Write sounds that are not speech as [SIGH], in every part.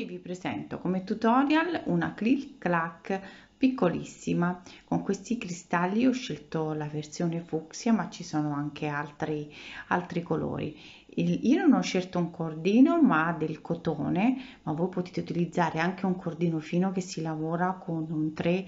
oggi vi presento come tutorial una Click Clack piccolissima con questi cristalli ho scelto la versione fucsia ma ci sono anche altri, altri colori Il, io non ho scelto un cordino ma del cotone ma voi potete utilizzare anche un cordino fino che si lavora con un 3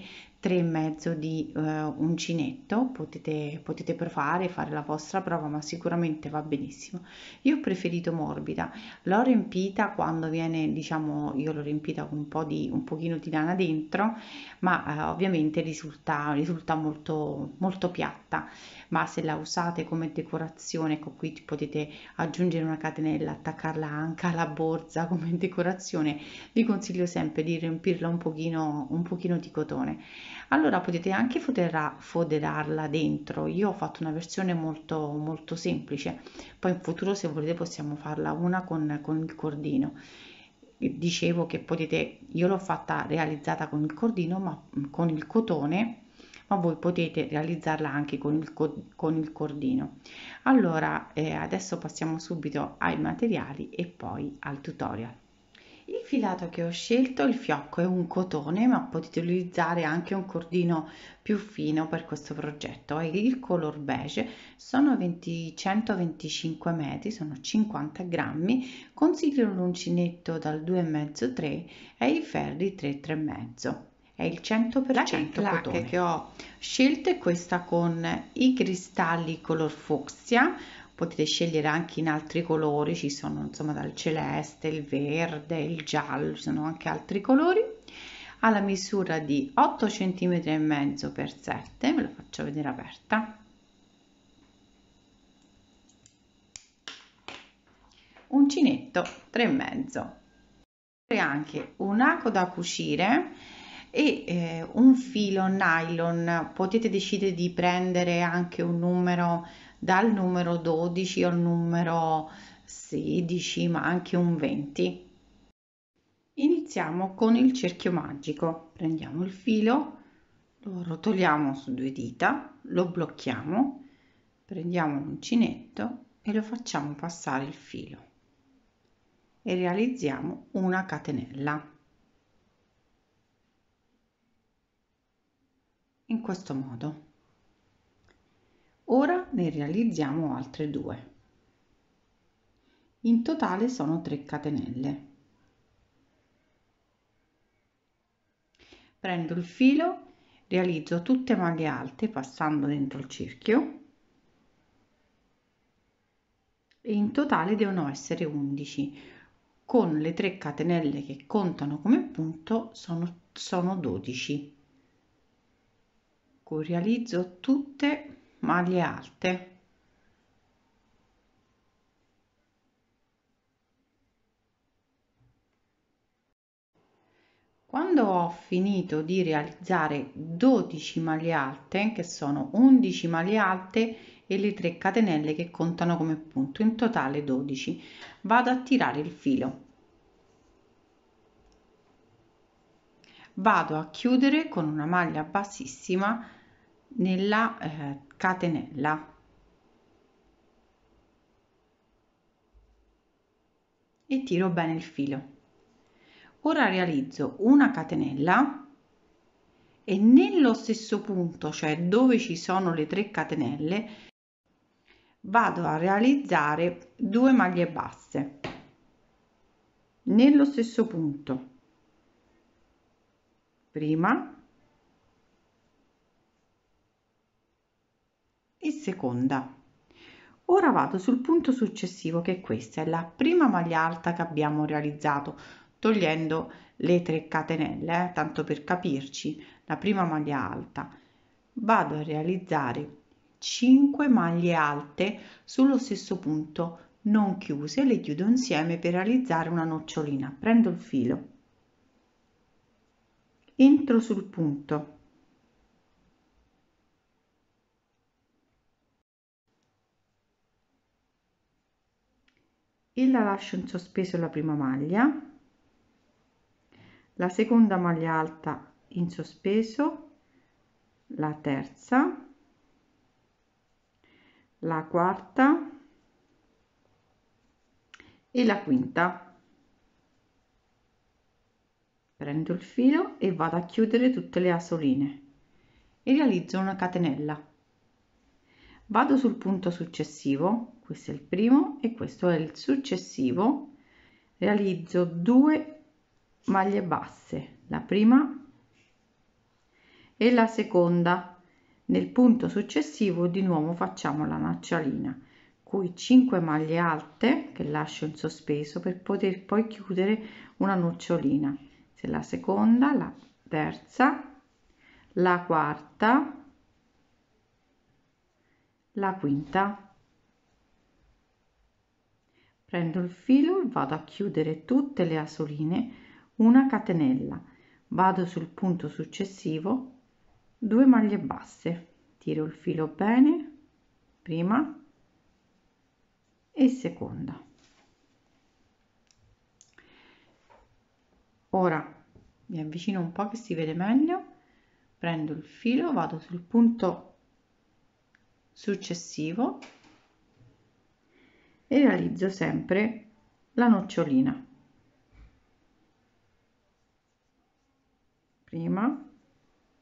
e mezzo di eh, uncinetto, potete, potete provare, fare la vostra prova, ma sicuramente va benissimo. Io ho preferito morbida, l'ho riempita quando viene, diciamo, io l'ho riempita con un, po di, un pochino di lana dentro, ma eh, ovviamente risulta, risulta molto, molto piatta, ma se la usate come decorazione, ecco qui potete aggiungere una catenella, attaccarla anche alla borsa come [LAUGHS] decorazione, vi consiglio sempre di riempirla un pochino, un pochino di cotone allora potete anche fodera, foderarla dentro io ho fatto una versione molto molto semplice poi in futuro se volete possiamo farla una con, con il cordino dicevo che potete io l'ho fatta realizzata con il cordino ma mm, con il cotone ma voi potete realizzarla anche con il, con il cordino allora eh, adesso passiamo subito ai materiali e poi al tutorial filato che ho scelto il fiocco è un cotone ma potete utilizzare anche un cordino più fino per questo progetto e il color beige sono 20, 125 metri sono 50 grammi consiglio l'uncinetto dal 2,5 3 e i ferri 3 3,5 è il 100% la cotone che ho scelto è questa con i cristalli color fucsia potete scegliere anche in altri colori ci sono insomma dal celeste il verde il giallo ci sono anche altri colori ha la misura di 8 cm e mezzo per 7 ve lo faccio vedere aperta uncinetto 3 e mezzo anche un aco da cucire e eh, un filo nylon potete decidere di prendere anche un numero dal numero 12 al numero 16 ma anche un 20 iniziamo con il cerchio magico prendiamo il filo lo rotoliamo su due dita lo blocchiamo prendiamo l'uncinetto e lo facciamo passare il filo e realizziamo una catenella in questo modo Ora ne realizziamo altre due. In totale sono 3 catenelle. Prendo il filo, realizzo tutte maglie alte passando dentro il cerchio e in totale devono essere 11. Con le 3 catenelle che contano come punto sono, sono 12. Realizzo tutte maglie alte quando ho finito di realizzare 12 maglie alte che sono 11 maglie alte e le 3 catenelle che contano come punto in totale 12 vado a tirare il filo vado a chiudere con una maglia bassissima nella eh, catenella e tiro bene il filo ora realizzo una catenella e nello stesso punto cioè dove ci sono le 3 catenelle vado a realizzare due maglie basse nello stesso punto prima e seconda. Ora vado sul punto successivo che questa è la prima maglia alta che abbiamo realizzato togliendo le 3 catenelle, eh, tanto per capirci, la prima maglia alta. Vado a realizzare 5 maglie alte sullo stesso punto non chiuse, le chiudo insieme per realizzare una nocciolina. Prendo il filo, entro sul punto e la lascio in sospeso la prima maglia la seconda maglia alta in sospeso la terza la quarta e la quinta prendo il filo e vado a chiudere tutte le asoline e realizzo una catenella vado sul punto successivo questo è il primo e questo è il successivo realizzo due maglie basse la prima e la seconda nel punto successivo di nuovo facciamo la nocciolina cui 5 maglie alte che lascio in sospeso per poter poi chiudere una nocciolina se la seconda la terza la quarta la quinta prendo il filo vado a chiudere tutte le asoline una catenella vado sul punto successivo 2 maglie basse tiro il filo bene prima e seconda ora mi avvicino un po che si vede meglio prendo il filo vado sul punto successivo e realizzo sempre la nocciolina prima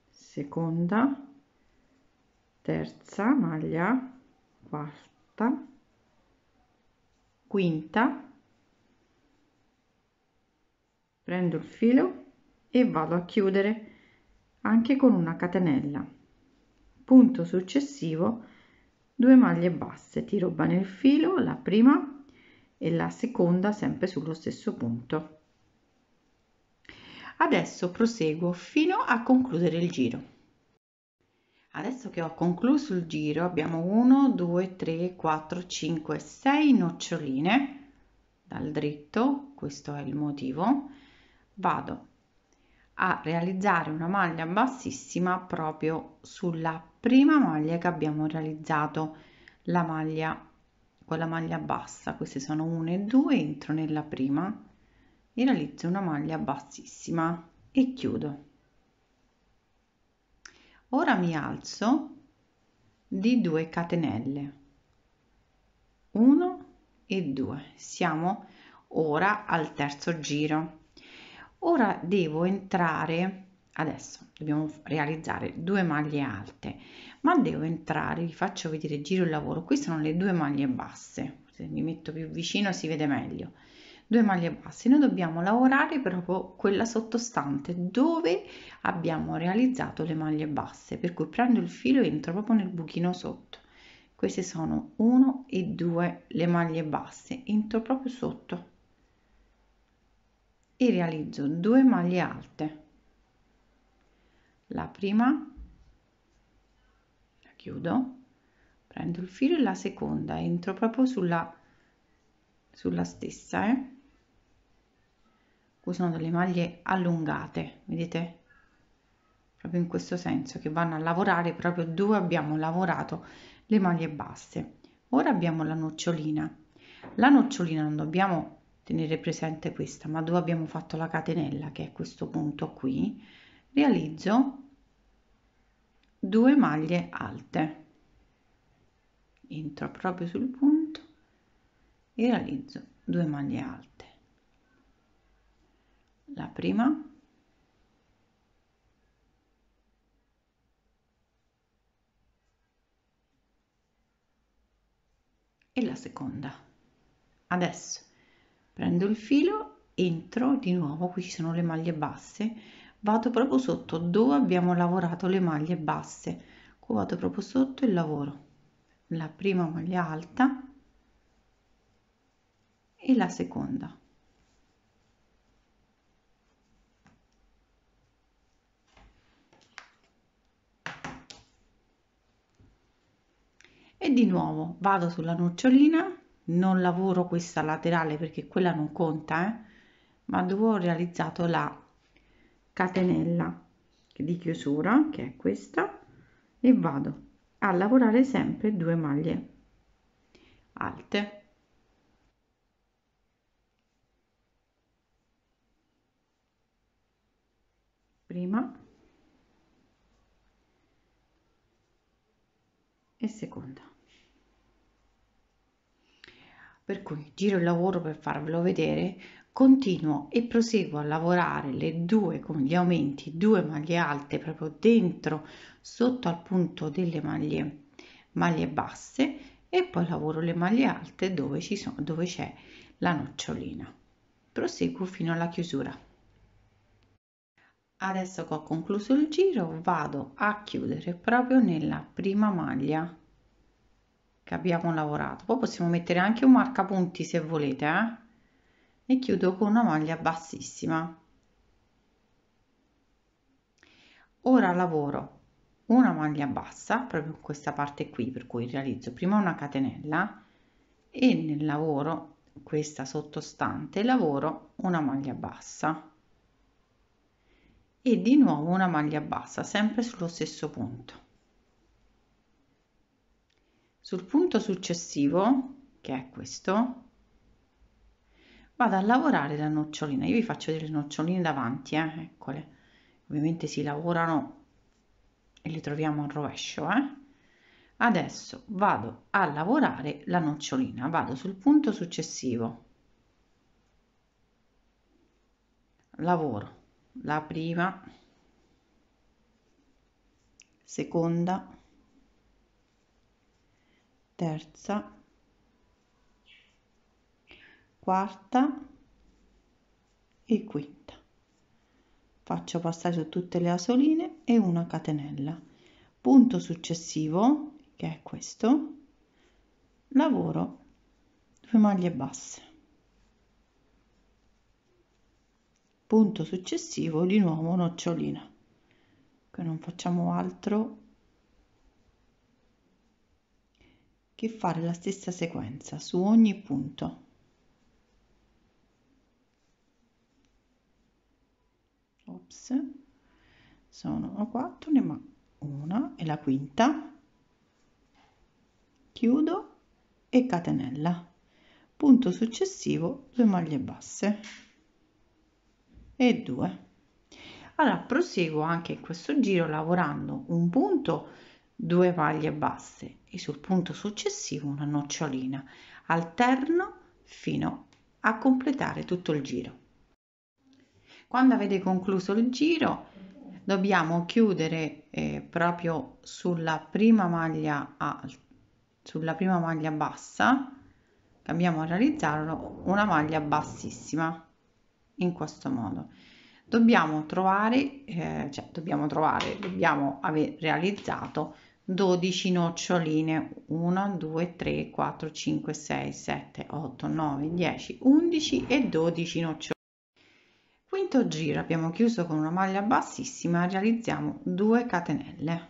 seconda terza maglia quarta quinta prendo il filo e vado a chiudere anche con una catenella punto successivo 2 maglie basse tiro bene il filo la prima e la seconda sempre sullo stesso punto adesso proseguo fino a concludere il giro adesso che ho concluso il giro abbiamo 1 2 3 4 5 6 noccioline dal dritto questo è il motivo vado a realizzare una maglia bassissima proprio sulla prima maglia che abbiamo realizzato la maglia con la maglia bassa queste sono 1 e 2 entro nella prima e realizzo una maglia bassissima e chiudo ora mi alzo di 2 catenelle 1 e 2 siamo ora al terzo giro ora devo entrare adesso dobbiamo realizzare due maglie alte ma devo entrare vi faccio vedere giro il lavoro qui sono le due maglie basse se mi metto più vicino si vede meglio due maglie basse noi dobbiamo lavorare proprio quella sottostante dove abbiamo realizzato le maglie basse per cui prendo il filo e entro proprio nel buchino sotto queste sono 1 e 2 le maglie basse entro proprio sotto e realizzo 2 maglie alte la prima la chiudo prendo il filo e la seconda entro proprio sulla sulla stessa eh? qui sono delle maglie allungate vedete proprio in questo senso che vanno a lavorare proprio dove abbiamo lavorato le maglie basse ora abbiamo la nocciolina la nocciolina non dobbiamo tenere presente questa ma dove abbiamo fatto la catenella che è questo punto qui realizzo 2 maglie alte entro proprio sul punto e realizzo 2 maglie alte la prima e la seconda adesso prendo il filo entro di nuovo qui ci sono le maglie basse vado proprio sotto dove abbiamo lavorato le maglie basse qua vado proprio sotto il lavoro la prima maglia alta e la seconda e di nuovo vado sulla nocciolina non lavoro questa laterale perché quella non conta eh? ma dove ho realizzato la catenella di chiusura che è questa e vado a lavorare sempre due maglie alte prima e seconda per cui giro il lavoro per farvelo vedere continuo e proseguo a lavorare le due con gli aumenti, due maglie alte proprio dentro sotto al punto delle maglie, maglie basse e poi lavoro le maglie alte dove, ci sono, dove c'è la nocciolina. Proseguo fino alla chiusura. Adesso che ho concluso il giro vado a chiudere proprio nella prima maglia che abbiamo lavorato. Poi possiamo mettere anche un marca punti se volete, eh? e chiudo con una maglia bassissima ora lavoro una maglia bassa proprio in questa parte qui per cui realizzo prima una catenella e nel lavoro questa sottostante lavoro una maglia bassa e di nuovo una maglia bassa sempre sullo stesso punto sul punto successivo che è questo vado a lavorare la nocciolina io vi faccio delle noccioline davanti eh? eccole ovviamente si lavorano e le troviamo al rovescio eh? adesso vado a lavorare la nocciolina vado sul punto successivo lavoro la prima seconda terza quarta e quinta faccio passare su tutte le asoline e una catenella punto successivo che è questo lavoro due maglie basse punto successivo di nuovo nocciolina che non facciamo altro che fare la stessa sequenza su ogni punto slips sono 4 ne manca una e la quinta chiudo e catenella punto successivo 2 maglie basse e 2 allora proseguo anche in questo giro lavorando un punto 2 maglie basse e sul punto successivo una nocciolina alterno fino a completare tutto il giro quando avete concluso il giro dobbiamo chiudere eh, proprio sulla prima maglia alta, sulla prima maglia bassa che abbiamo realizzato una maglia bassissima in questo modo dobbiamo trovare eh, cioè dobbiamo trovare dobbiamo aver realizzato 12 noccioline 1 2 3 4 5 6 7 8 9 10 11 e 12 noccioline quinto giro abbiamo chiuso con una maglia bassissima realizziamo 2 catenelle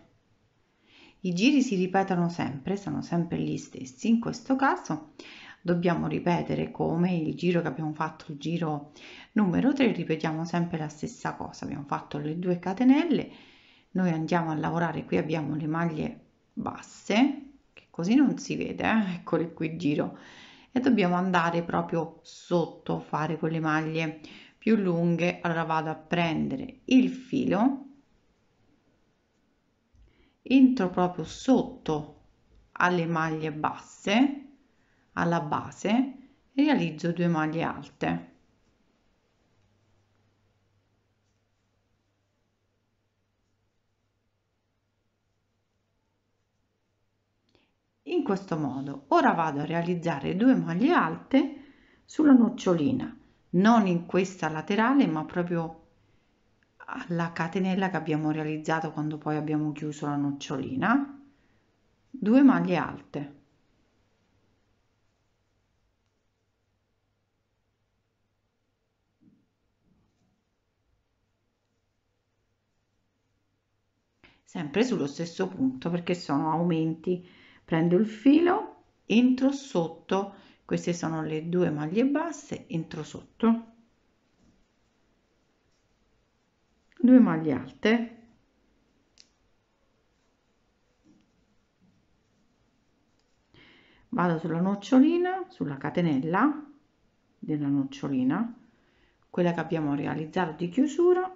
i giri si ripetono sempre sono sempre gli stessi in questo caso dobbiamo ripetere come il giro che abbiamo fatto il giro numero 3 ripetiamo sempre la stessa cosa abbiamo fatto le 2 catenelle noi andiamo a lavorare qui abbiamo le maglie basse che così non si vede eh? eccole qui giro e dobbiamo andare proprio sotto fare con le maglie più lunghe allora vado a prendere il filo entro proprio sotto alle maglie basse alla base e realizzo due maglie alte in questo modo ora vado a realizzare due maglie alte sulla nocciolina non in questa laterale ma proprio alla catenella che abbiamo realizzato quando poi abbiamo chiuso la nocciolina 2 maglie alte sempre sullo stesso punto perché sono aumenti prendo il filo entro sotto queste sono le due maglie basse entro sotto 2 maglie alte vado sulla nocciolina sulla catenella della nocciolina quella che abbiamo realizzato di chiusura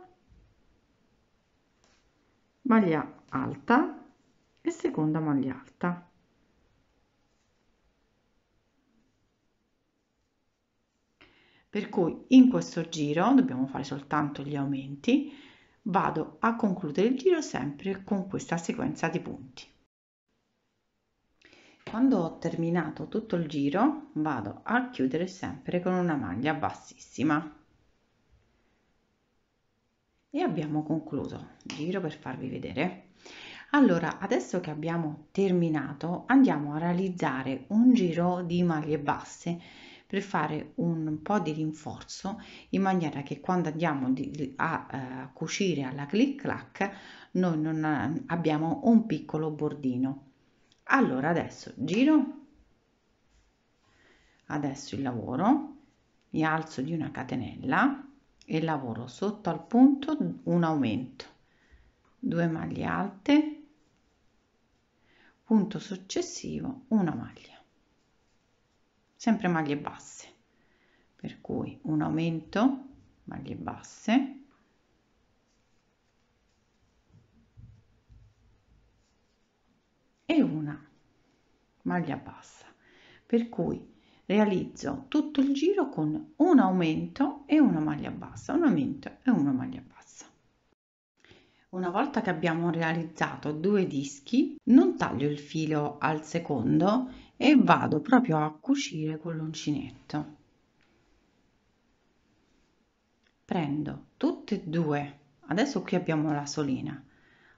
maglia alta e seconda maglia alta per cui in questo giro dobbiamo fare soltanto gli aumenti vado a concludere il giro sempre con questa sequenza di punti quando ho terminato tutto il giro vado a chiudere sempre con una maglia bassissima e abbiamo concluso il giro per farvi vedere allora adesso che abbiamo terminato andiamo a realizzare un giro di maglie basse per fare un po' di rinforzo in maniera che quando andiamo a eh, cucire alla clic clac noi non eh, abbiamo un piccolo bordino allora adesso giro adesso il lavoro mi alzo di una catenella e lavoro sotto al punto un aumento 2 maglie alte punto successivo una maglia sempre maglie basse per cui un aumento maglie basse e una maglia bassa per cui realizzo tutto il giro con un aumento e una maglia bassa un aumento e una maglia bassa una volta che abbiamo realizzato due dischi non taglio il filo al secondo e vado proprio a cucire con l'uncinetto prendo tutte e due adesso qui abbiamo la solina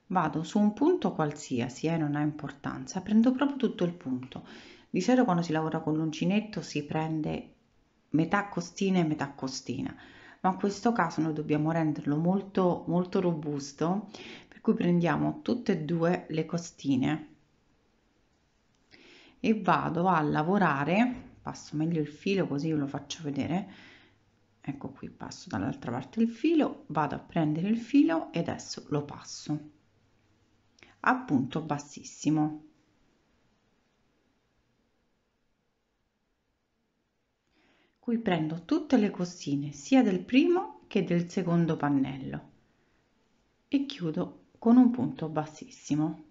vado su un punto qualsiasi eh, non ha importanza prendo proprio tutto il punto di solito quando si lavora con l'uncinetto si prende metà costina e metà costina ma in questo caso noi dobbiamo renderlo molto molto robusto per cui prendiamo tutte e due le costine e vado a lavorare passo meglio il filo così lo faccio vedere ecco qui passo dall'altra parte il filo vado a prendere il filo e adesso lo passo a punto bassissimo qui prendo tutte le costine sia del primo che del secondo pannello e chiudo con un punto bassissimo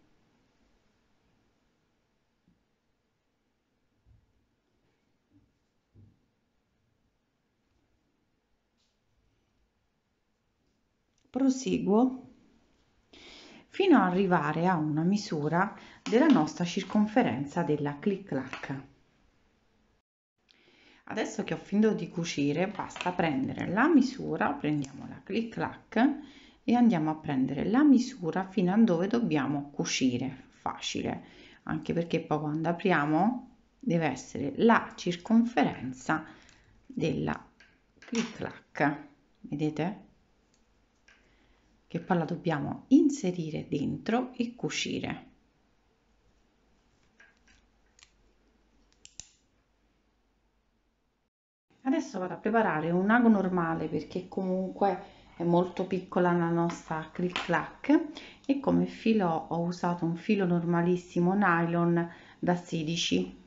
proseguo fino ad arrivare a una misura della nostra circonferenza della clic clac adesso che ho finito di cucire basta prendere la misura prendiamo la clic clac e andiamo a prendere la misura fino a dove dobbiamo cucire facile anche perché poi quando apriamo deve essere la circonferenza della clic clac vedete che poi la dobbiamo inserire dentro e cucire. Adesso vado a preparare un ago normale perché comunque è molto piccola la nostra click clack e come filo ho usato un filo normalissimo nylon da 16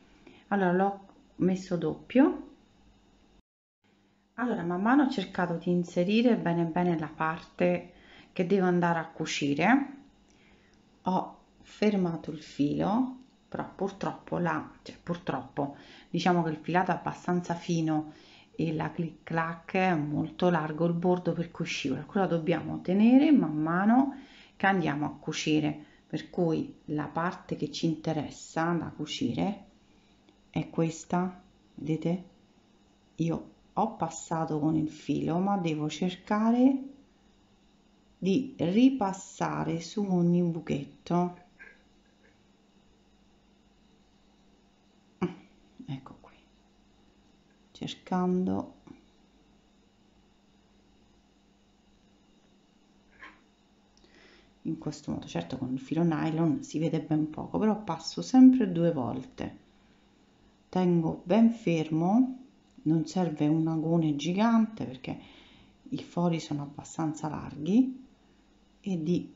allora l'ho messo doppio allora man mano ho cercato di inserire bene bene la parte che devo andare a cucire ho fermato il filo però purtroppo la cioè purtroppo diciamo che il filato è abbastanza fino e la clic clac è molto largo il bordo per cui scivola quello dobbiamo tenere man mano che andiamo a cucire per cui la parte che ci interessa da cucire è questa vedete io ho passato con il filo ma devo cercare di ripassare su ogni buchetto mm, ecco qui cercando in questo modo certo con il filo nylon si vede ben poco però passo sempre due volte tengo ben fermo non serve un agone gigante perché i fori sono abbastanza larghi e di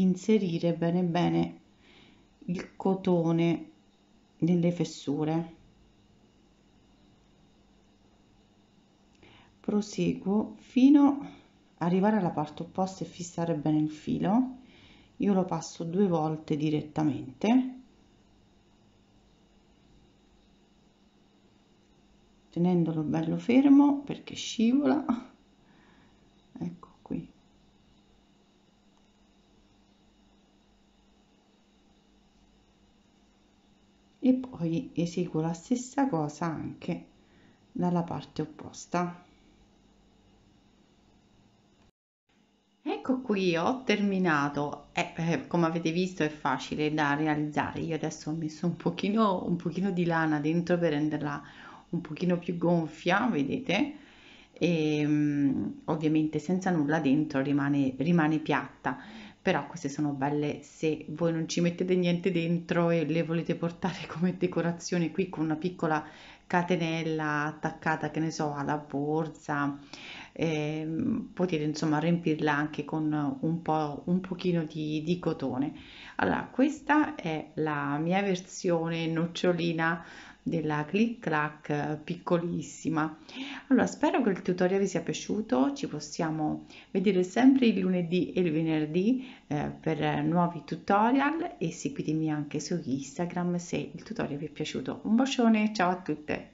inserire bene bene il cotone nelle fessure proseguo fino a arrivare alla parte opposta e fissare bene il filo io lo passo due volte direttamente tenendolo bello fermo perché scivola ecco e poi eseguo la stessa cosa anche dalla parte opposta ecco qui ho terminato eh, eh, come avete visto è facile da realizzare io adesso ho messo un pochino un pochino di lana dentro per renderla un pochino più gonfia vedete e, ehm, ovviamente senza nulla dentro rimane, rimane piatta però queste sono belle se voi non ci mettete niente dentro e le volete portare [LAUGHS] come decorazione qui con una piccola catenella attaccata che ne so alla borsa eh, potete insomma riempirla anche con un po' un pochino di, di cotone allora questa è la mia versione nocciolina della click clack eh, piccolissima allora spero che il tutorial vi sia piaciuto ci possiamo vedere sempre il lunedì e il venerdì eh, per nuovi tutorial e seguitemi anche su instagram se il tutorial vi è piaciuto un bacione ciao a tutte